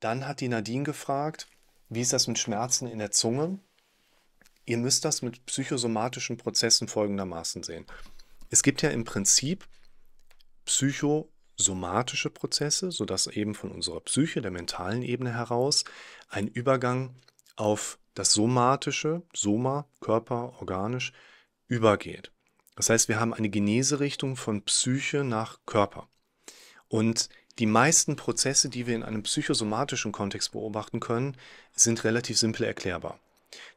Dann hat die Nadine gefragt, wie ist das mit Schmerzen in der Zunge? Ihr müsst das mit psychosomatischen Prozessen folgendermaßen sehen. Es gibt ja im Prinzip psychosomatische Prozesse, sodass eben von unserer Psyche, der mentalen Ebene heraus, ein Übergang auf das Somatische, Soma, Körper, organisch, übergeht. Das heißt, wir haben eine Geneserichtung von Psyche nach Körper. Und die meisten Prozesse, die wir in einem psychosomatischen Kontext beobachten können, sind relativ simpel erklärbar.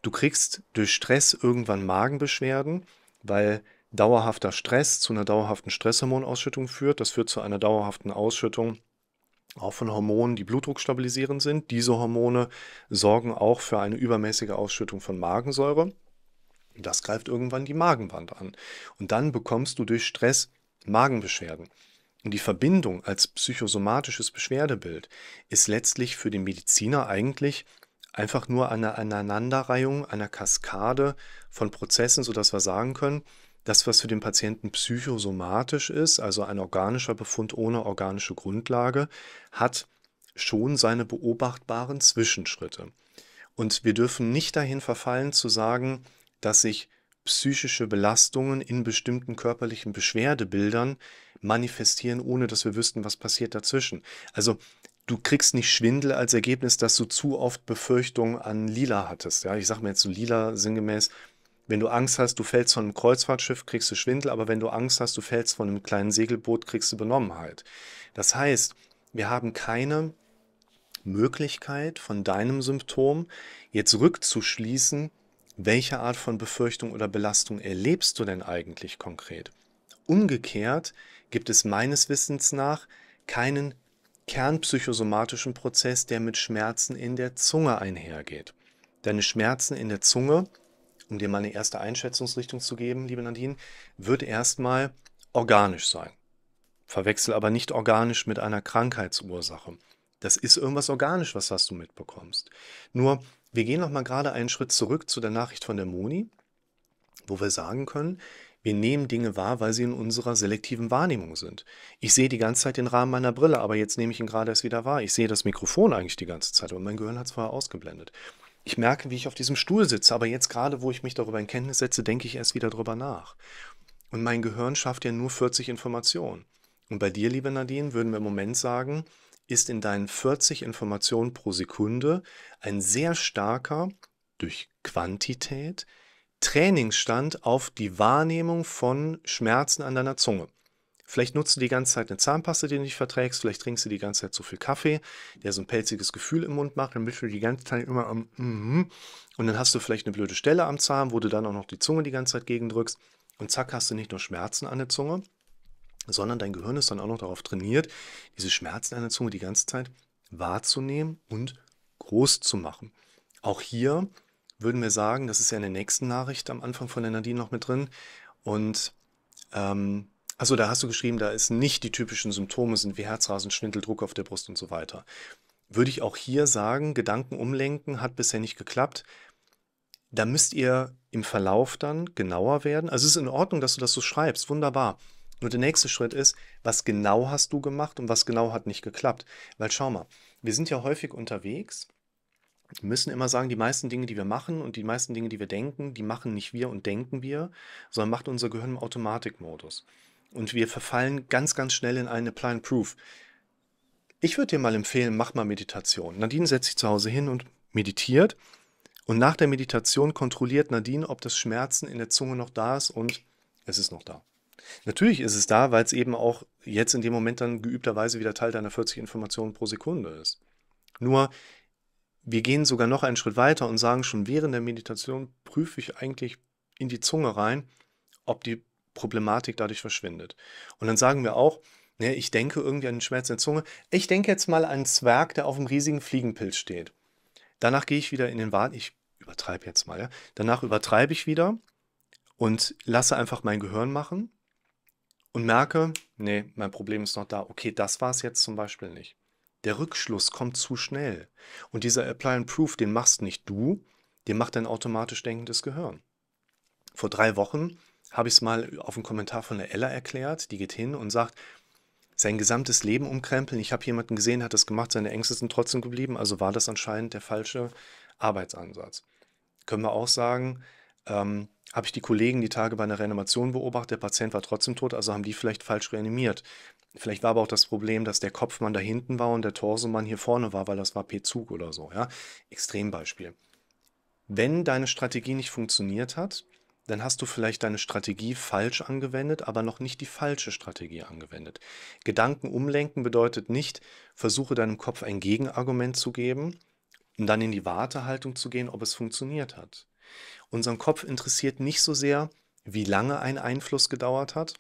Du kriegst durch Stress irgendwann Magenbeschwerden, weil dauerhafter Stress zu einer dauerhaften Stresshormonausschüttung führt. Das führt zu einer dauerhaften Ausschüttung auch von Hormonen, die Blutdruck stabilisierend sind. Diese Hormone sorgen auch für eine übermäßige Ausschüttung von Magensäure. Das greift irgendwann die Magenwand an. Und dann bekommst du durch Stress Magenbeschwerden. Und die Verbindung als psychosomatisches Beschwerdebild ist letztlich für den Mediziner eigentlich einfach nur eine Aneinanderreihung einer Kaskade von Prozessen, sodass wir sagen können, das, was für den Patienten psychosomatisch ist, also ein organischer Befund ohne organische Grundlage, hat schon seine beobachtbaren Zwischenschritte. Und wir dürfen nicht dahin verfallen zu sagen, dass sich psychische Belastungen in bestimmten körperlichen Beschwerdebildern manifestieren, ohne dass wir wüssten, was passiert dazwischen. Also du kriegst nicht Schwindel als Ergebnis, dass du zu oft Befürchtungen an Lila hattest. Ja, ich sage mir jetzt so Lila sinngemäß, wenn du Angst hast, du fällst von einem Kreuzfahrtschiff, kriegst du Schwindel, aber wenn du Angst hast, du fällst von einem kleinen Segelboot, kriegst du Benommenheit. Das heißt, wir haben keine Möglichkeit von deinem Symptom jetzt rückzuschließen, welche Art von Befürchtung oder Belastung erlebst du denn eigentlich konkret? Umgekehrt gibt es meines Wissens nach keinen kernpsychosomatischen Prozess, der mit Schmerzen in der Zunge einhergeht. Deine Schmerzen in der Zunge, um dir mal eine erste Einschätzungsrichtung zu geben, liebe Nadine, wird erstmal organisch sein. Verwechsel aber nicht organisch mit einer Krankheitsursache. Das ist irgendwas organisch, was, was du mitbekommst. Nur wir gehen nochmal gerade einen Schritt zurück zu der Nachricht von der Moni, wo wir sagen können, wir nehmen Dinge wahr, weil sie in unserer selektiven Wahrnehmung sind. Ich sehe die ganze Zeit den Rahmen meiner Brille, aber jetzt nehme ich ihn gerade erst wieder wahr. Ich sehe das Mikrofon eigentlich die ganze Zeit, und mein Gehirn hat es vorher ausgeblendet. Ich merke, wie ich auf diesem Stuhl sitze, aber jetzt gerade, wo ich mich darüber in Kenntnis setze, denke ich erst wieder darüber nach. Und mein Gehirn schafft ja nur 40 Informationen. Und bei dir, liebe Nadine, würden wir im Moment sagen, ist in deinen 40 Informationen pro Sekunde ein sehr starker, durch Quantität, Trainingsstand auf die Wahrnehmung von Schmerzen an deiner Zunge. Vielleicht nutzt du die ganze Zeit eine Zahnpaste, die du nicht verträgst, vielleicht trinkst du die ganze Zeit zu viel Kaffee, der so ein pelziges Gefühl im Mund macht, dann bist du die ganze Zeit immer am mm und dann hast du vielleicht eine blöde Stelle am Zahn, wo du dann auch noch die Zunge die ganze Zeit gegendrückst und zack hast du nicht nur Schmerzen an der Zunge, sondern dein Gehirn ist dann auch noch darauf trainiert, diese Schmerzen an der Zunge die ganze Zeit wahrzunehmen und groß zu machen. Auch hier würden wir sagen, das ist ja in der nächsten Nachricht am Anfang von der Nadine noch mit drin. Und ähm, also da hast du geschrieben, da ist nicht die typischen Symptome sind wie Herzrasen, Schwindel, auf der Brust und so weiter. Würde ich auch hier sagen, Gedanken umlenken hat bisher nicht geklappt. Da müsst ihr im Verlauf dann genauer werden. Also es ist in Ordnung, dass du das so schreibst. Wunderbar. Nur der nächste Schritt ist, was genau hast du gemacht und was genau hat nicht geklappt? Weil schau mal, wir sind ja häufig unterwegs, müssen immer sagen, die meisten Dinge, die wir machen und die meisten Dinge, die wir denken, die machen nicht wir und denken wir, sondern macht unser Gehirn im Automatikmodus. Und wir verfallen ganz, ganz schnell in einen Apply and Proof. Ich würde dir mal empfehlen, mach mal Meditation. Nadine setzt sich zu Hause hin und meditiert. Und nach der Meditation kontrolliert Nadine, ob das Schmerzen in der Zunge noch da ist und es ist noch da. Natürlich ist es da, weil es eben auch jetzt in dem Moment dann geübterweise wieder Teil deiner 40 Informationen pro Sekunde ist. Nur, wir gehen sogar noch einen Schritt weiter und sagen schon während der Meditation prüfe ich eigentlich in die Zunge rein, ob die Problematik dadurch verschwindet. Und dann sagen wir auch, ne, ich denke irgendwie an den Schmerz in der Zunge. Ich denke jetzt mal an einen Zwerg, der auf einem riesigen Fliegenpilz steht. Danach gehe ich wieder in den Wald. Ich übertreibe jetzt mal. Ja. Danach übertreibe ich wieder und lasse einfach mein Gehirn machen und merke, nee, mein Problem ist noch da. Okay, das war es jetzt zum Beispiel nicht. Der Rückschluss kommt zu schnell. Und dieser Apply and Proof, den machst nicht du, den macht dein automatisch denkendes Gehirn. Vor drei Wochen habe ich es mal auf einen Kommentar von der Ella erklärt, die geht hin und sagt, sein gesamtes Leben umkrempeln. Ich habe jemanden gesehen, hat das gemacht, seine Ängste sind trotzdem geblieben, also war das anscheinend der falsche Arbeitsansatz. Können wir auch sagen, ähm, habe ich die Kollegen die Tage bei einer Reanimation beobachtet, der Patient war trotzdem tot, also haben die vielleicht falsch reanimiert. Vielleicht war aber auch das Problem, dass der Kopfmann da hinten war und der Torsemann hier vorne war, weil das war P-Zug oder so. Ja? Extrembeispiel. Wenn deine Strategie nicht funktioniert hat, dann hast du vielleicht deine Strategie falsch angewendet, aber noch nicht die falsche Strategie angewendet. Gedanken umlenken bedeutet nicht, versuche deinem Kopf ein Gegenargument zu geben und dann in die Wartehaltung zu gehen, ob es funktioniert hat. Unseren Kopf interessiert nicht so sehr, wie lange ein Einfluss gedauert hat,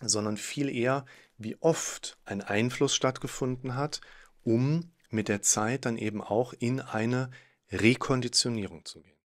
sondern viel eher, wie oft ein Einfluss stattgefunden hat, um mit der Zeit dann eben auch in eine Rekonditionierung zu gehen.